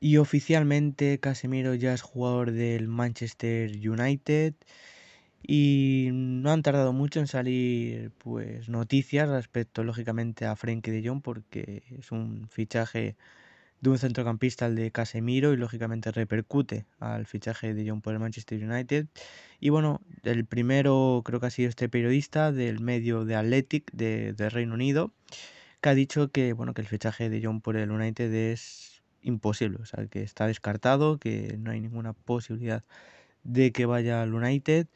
Y oficialmente Casemiro ya es jugador del Manchester United y no han tardado mucho en salir pues noticias respecto lógicamente a Frenkie de Jong porque es un fichaje de un centrocampista el de Casemiro y lógicamente repercute al fichaje de John por el Manchester United. Y bueno, el primero creo que ha sido este periodista del medio de Athletic de, Reino Unido que ha dicho que bueno que el fichaje de John por el United es imposible, o sea, que está descartado, que no hay ninguna posibilidad de que vaya al United,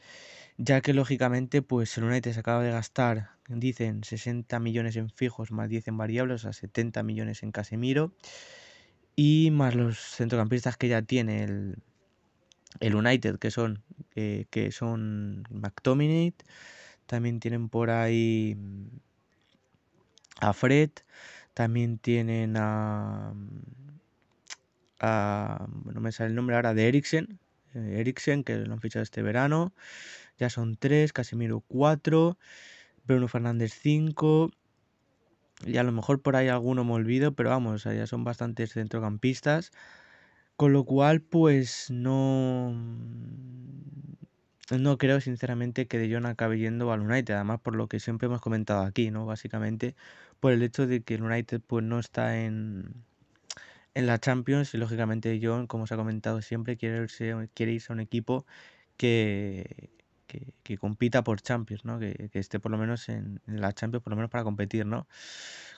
ya que lógicamente pues el United se acaba de gastar, dicen 60 millones en fijos más 10 en variables, o sea, 70 millones en Casemiro y más los centrocampistas que ya tiene el, United, que son eh, que son McTominay, también tienen por ahí a Fred, también tienen a Ah, no me sale el nombre ahora, de Eriksen, eh, Eriksen, que lo han fichado este verano, ya son tres, Casemiro cuatro, Bruno Fernández cinco, y a lo mejor por ahí alguno me olvido, pero vamos, ya son bastantes centrocampistas, con lo cual pues no... No creo sinceramente que De Jong acabe yendo al United, además por lo que siempre hemos comentado aquí, ¿no? Básicamente por el hecho de que el United pues no está en en la Champions. Y lógicamente John, como os ha comentado siempre, quiere irse, quiere a un equipo que, compita por Champions, ¿no? Que, esté por lo menos en, en, la Champions, por lo menos para competir, ¿no?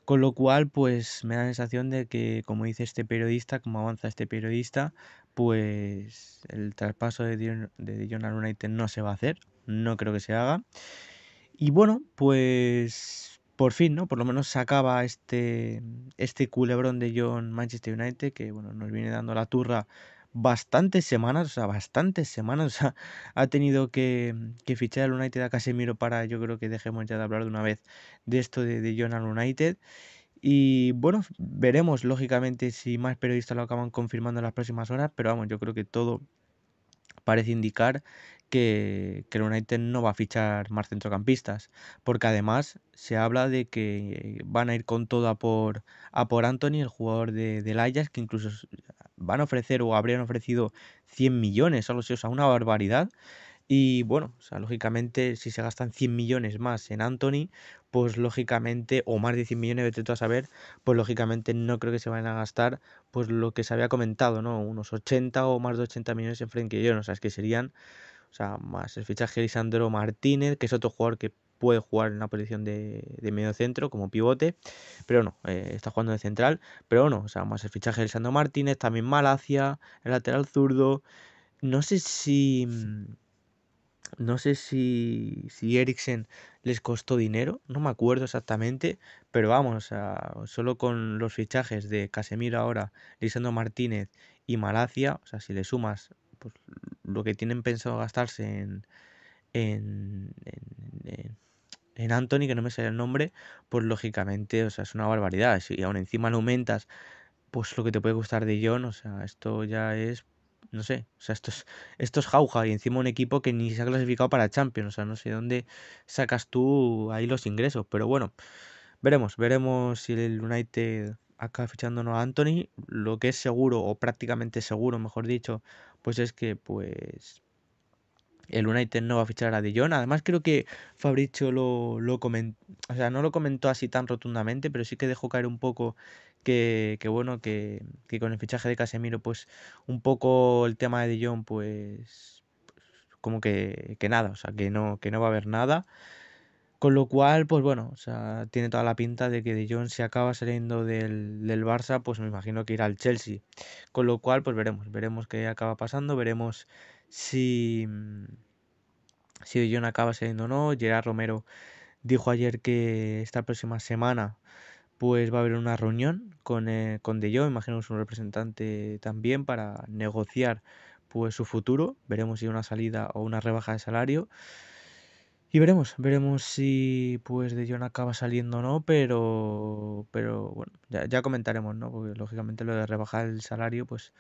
Con lo cual, pues me da la sensación de que, como dice este periodista, como avanza este periodista, pues el traspaso de Dion, de United no se va a hacer, no creo que se haga. Y bueno, pues por fin, ¿no? Por lo menos sacaba este, este culebrón de John Manchester United, que bueno, nos viene dando la turra bastantes semanas, o sea, bastantes semanas, ha tenido que, fichar al United a Casemiro para, yo creo que dejemos ya de hablar de una vez de esto de, de John al United. Y bueno, veremos lógicamente si más periodistas lo acaban confirmando en las próximas horas, pero vamos, yo creo que todo parece indicar que, el United no va a fichar más centrocampistas, porque además se habla de que van a ir con todo a por, por Anthony, el jugador de, del que incluso van a ofrecer o habrían ofrecido 100 millones, a los o sea, una barbaridad. Y bueno, lógicamente, si se gastan 100 millones más en Anthony, pues lógicamente, o más de 100 millones, vete tú a saber, pues lógicamente no creo que se vayan a gastar, pues lo que se había comentado, ¿no? Unos 80 o más de 80 millones en Frenkie de o sea, es que serían o sea, más el fichaje de Lisandro Martínez, que es otro jugador que puede jugar en la posición de, medio centro como pivote, pero no, eh, está jugando de central, pero no, o sea, más el fichaje de Lisandro Martínez, también Malacia, el lateral zurdo, no sé si... Mm, no sé si, si Eriksen les costó dinero, no me acuerdo exactamente, pero vamos, a, solo con los fichajes de Casemiro ahora, Lisandro Martínez y Malacia, o sea, si le sumas lo que tienen pensado gastarse en, en, en, Anthony, que no me sale el nombre, pues lógicamente, o sea, es una barbaridad. Si aún encima lo aumentas, pues lo que te puede gustar de John, o sea, esto ya es, no sé, o sea, esto es, esto es jauja y encima un equipo que ni se ha clasificado para Champions, o sea, no sé dónde sacas tú ahí los ingresos, pero bueno, veremos, veremos si el United acaba fichándonos a Anthony, lo que es seguro, o prácticamente seguro, mejor dicho, pues es que pues el United no va a fichar a Dijon Además creo que Fabricio lo, lo comentó, o sea, no lo comentó así tan rotundamente, pero sí que dejó caer un poco que, bueno, que, con el fichaje de Casemiro, pues un poco el tema de Dijon pues, pues, como que, que, nada, o sea, que no, que no va a haber nada. Con lo cual, pues bueno, o sea, tiene toda la pinta de que De Jong se acaba saliendo del, Barça, pues me imagino que irá al Chelsea. Con lo cual, pues veremos, veremos qué acaba pasando, veremos si, mm, si De Jong acaba saliendo o no. Gerard Romero dijo ayer que esta próxima semana pues va a haber una reunión con, eh, con De Jong, imagino un representante también, para negociar pues su futuro. Veremos si una salida o una rebaja de salario. Y veremos, veremos si pues de John acaba saliendo o no, pero, pero bueno, ya, comentaremos, ¿no? Porque lógicamente lo de rebajar el salario, pues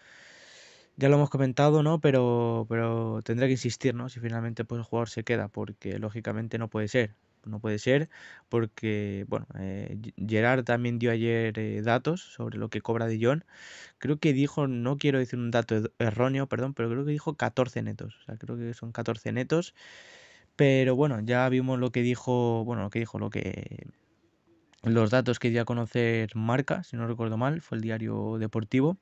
ya lo hemos comentado, ¿no? Pero, pero tendrá que insistir, ¿no? Si finalmente pues el jugador se queda, porque lógicamente no puede ser. No puede ser porque, bueno, eh, Gerard también dio ayer eh, datos sobre lo que cobra de John. Creo que dijo, no quiero decir un dato erróneo, perdón, pero creo que dijo 14 netos. O sea, creo que son 14 netos. Pero bueno, ya vimos lo que dijo, bueno, lo que dijo, lo que los datos que dio a conocer Marca, si no recuerdo mal, fue el diario deportivo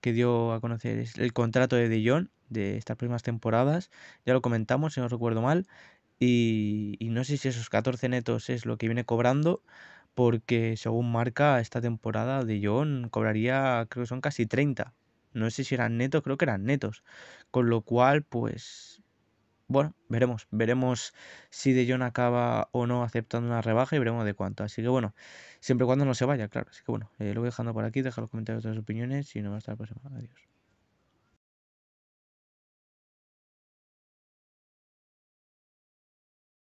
que dio a conocer el contrato de De Jong de estas primeras temporadas. Ya lo comentamos, si no recuerdo mal. Y, y, no sé si esos 14 netos es lo que viene cobrando, porque según marca esta temporada de Jong cobraría, creo que son casi 30. No sé si eran netos, creo que eran netos. Con lo cual, pues bueno, veremos, veremos si De Jong acaba o no aceptando una rebaja y veremos de cuánto. Así que bueno, siempre y cuando no se vaya, claro. Así que bueno, eh, lo voy dejando por aquí, deja los comentarios de opiniones y nos vemos hasta la próxima. Adiós.